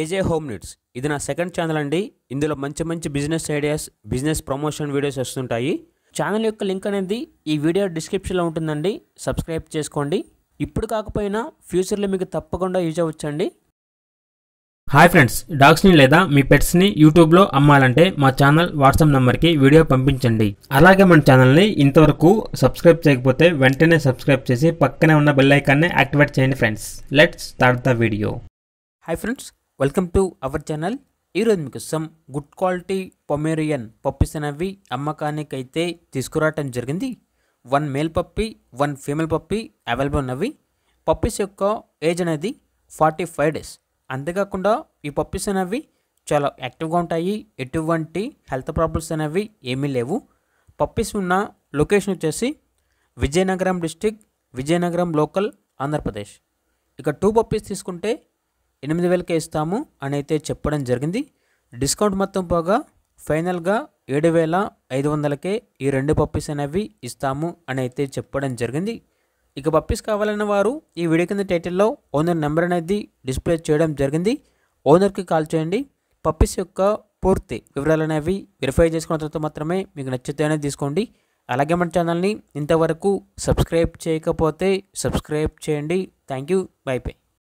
ఏజే home needs ఇది నా second channel అండి ఇందులో మంచి మంచి business ideas business promotion videos వస్తుంటాయి ఛానల్ యొక్క లింక్ అనేది ఈ వీడియో డిస్క్రిప్షన్లో ఉంటుందండి సబ్స్క్రైబ్ చేసుకోండి ఇప్పుడు కాకపోయినా ఫ్యూచర్లో మీకు తప్పకుండా యూజ్ అవ్వచ్చండి హాయ్ ఫ్రెండ్స్ డాగ్స్ని లేదా మీ పెట్స్ని యూట్యూబ్లో అమ్మాలంటే మా ఛానల్ వాట్సాప్ నెంబర్కి వీడియో పంపించండి అలాగే మన ఛానల్ని ఇంతవరకు సబ్స్క్రైబ్ చేయకపోతే వెంటనే సబ్స్క్రైబ్ చేసి పక్కనే ఉన్న బెల్లైకాన్ని యాక్టివేట్ చేయండి friends let's start the video hi friends welcome to our channel ఈరోజు మీకోసం గుడ్ క్వాలిటీ పొమేరియన్ పప్పీస్ అనేవి అమ్మకానికైతే తీసుకురావటం జరిగింది one male puppy one female puppy available ఉన్నవి పప్పీస్ యొక్క ఏజ్ అనేది ఫార్టీ ఫైవ్ డేస్ అంతేకాకుండా ఈ పప్పీస్ అనేవి చాలా యాక్టివ్గా ఉంటాయి ఎటువంటి హెల్త్ ప్రాబ్లమ్స్ అనేవి ఏమీ లేవు పప్పీస్ ఉన్న లొకేషన్ వచ్చేసి విజయనగరం డిస్టిక్ విజయనగరం లోకల్ ఆంధ్రప్రదేశ్ ఇక టూ పప్పీస్ తీసుకుంటే ఎనిమిది వేలకే ఇస్తాము అని అయితే చెప్పడం జరిగింది డిస్కౌంట్ మొత్తం పోగా ఫైనల్గా ఏడు వేల ఐదు వందలకే ఈ రెండు పప్పీస్ అనేవి ఇస్తాము అని అయితే చెప్పడం జరిగింది ఇక పప్పీస్ కావాలన్న వారు ఈ వీడియో కింద టైటిల్లో ఓనర్ నెంబర్ అనేది డిస్ప్లే చేయడం జరిగింది ఓనర్కి కాల్ చేయండి పప్పీస్ యొక్క పూర్తి వివరాలు అనేవి వెరిఫై చేసుకున్న తర్వాత మాత్రమే మీకు నచ్చితే తీసుకోండి అలాగే మన ఛానల్ని ఇంతవరకు సబ్స్క్రైబ్ చేయకపోతే సబ్స్క్రైబ్ చేయండి థ్యాంక్ యూ బై బై